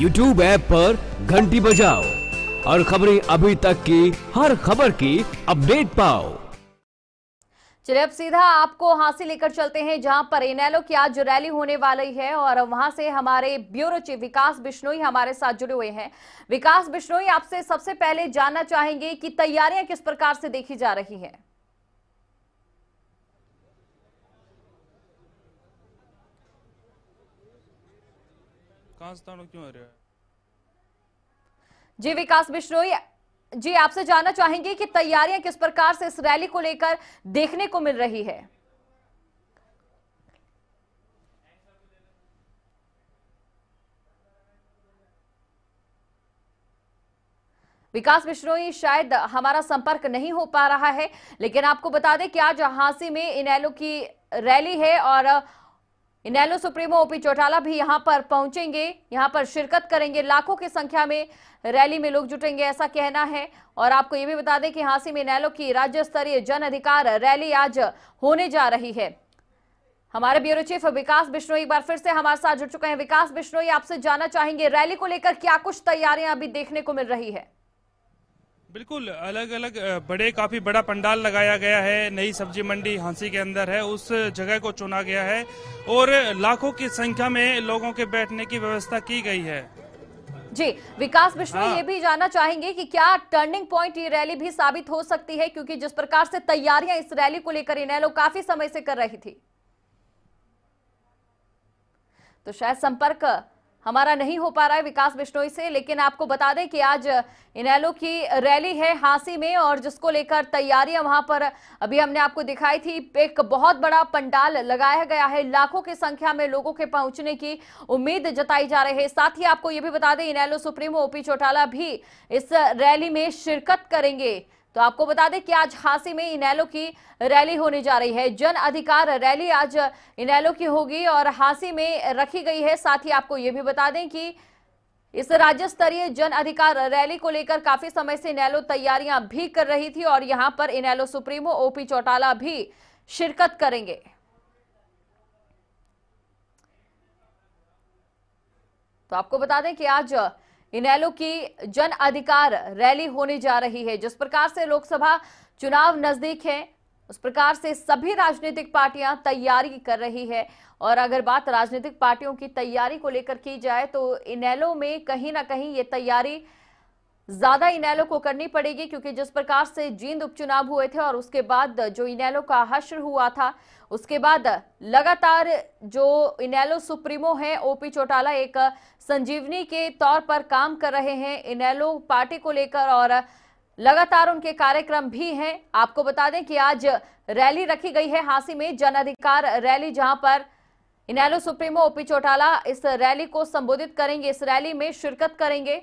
YouTube app पर घंटी बजाओ और खबरें अभी तक की हर खबर की अपडेट पाओ चलिए अब सीधा आपको हाँ से लेकर चलते हैं जहां पर इनैलो की आज रैली होने वाली है और वहां से हमारे ब्यूरो चीफ विकास बिश्नोई हमारे साथ जुड़े हुए हैं विकास बिश्नोई आपसे सबसे पहले जानना चाहेंगे कि तैयारियां किस प्रकार से देखी जा रही है कहाँ से क्यों आ रहा है जी विकास बिश्नोई जी आपसे जानना चाहेंगे कि तैयारियां किस प्रकार से इस रैली को लेकर देखने को मिल रही है विकास बिश्नोई शायद हमारा संपर्क नहीं हो पा रहा है लेकिन आपको बता दें कि आज हांसी में इनेलो की रैली है और इनैलो सुप्रीमो ओपी चौटाला भी यहां पर पहुंचेंगे यहां पर शिरकत करेंगे लाखों की संख्या में रैली में लोग जुटेंगे ऐसा कहना है और आपको ये भी बता दें कि हांसी में इनैलो की राज्य स्तरीय जन अधिकार रैली आज होने जा रही है हमारे ब्यूरो चीफ विकास बिश्नोई एक बार फिर से हमारे साथ जुड़ चुके हैं विकास बिश्नोई आपसे जाना चाहेंगे रैली को लेकर क्या कुछ तैयारियां अभी देखने को मिल रही है बिल्कुल अलग अलग बड़े काफ़ी बड़ा पंडाल लगाया गया है नई सब्जी मंडी हांसी के अंदर है उस जगह को चुना गया है और लाखों की संख्या में लोगों के बैठने की व्यवस्था की गई है जी विकास मिश्रा हाँ। ये भी जानना चाहेंगे कि क्या टर्निंग पॉइंट ये रैली भी साबित हो सकती है क्योंकि जिस प्रकार से तैयारियां इस रैली को लेकर इनैलो काफी समय से कर रही थी तो शायद संपर्क हमारा नहीं हो पा रहा है विकास बिश्नोई से लेकिन आपको बता दें कि आज इनैलो की रैली है हांसी में और जिसको लेकर तैयारियां वहां पर अभी हमने आपको दिखाई थी एक बहुत बड़ा पंडाल लगाया गया है लाखों की संख्या में लोगों के पहुंचने की उम्मीद जताई जा रही है साथ ही आपको ये भी बता दें इनेलो सुप्रीमो ओपी चौटाला भी इस रैली में शिरकत करेंगे तो आपको बता दें कि आज हासी में इनैलो की रैली होने जा रही है जन अधिकार रैली आज इनैलो की होगी और हासी में रखी गई है साथ ही आपको यह भी बता दें कि इस राज्य स्तरीय जन अधिकार रैली को लेकर काफी समय से इनैलो तैयारियां भी कर रही थी और यहां पर इनैलो सुप्रीमो ओपी चौटाला भी शिरकत करेंगे तो आपको बता दें कि आज इनैलो की जन अधिकार रैली होने जा रही है जिस प्रकार से लोकसभा चुनाव नजदीक है उस प्रकार से सभी राजनीतिक पार्टियां तैयारी कर रही है और अगर बात राजनीतिक पार्टियों की तैयारी को लेकर की जाए तो इनैलो में कहीं ना कहीं ये तैयारी ज्यादा इनैलो को करनी पड़ेगी क्योंकि जिस प्रकार से जींद उपचुनाव हुए थे और उसके बाद जो इनेलो का हश्र हुआ था उसके बाद लगातार जो इनैलो सुप्रीमो हैं ओपी चौटाला एक संजीवनी के तौर पर काम कर रहे हैं इनेलो पार्टी को लेकर और लगातार उनके कार्यक्रम भी हैं आपको बता दें कि आज रैली रखी गई है हांसी में जन अधिकार रैली जहां पर इनैलो सुप्रीमो ओपी चौटाला इस रैली को संबोधित करेंगे इस रैली में शिरकत करेंगे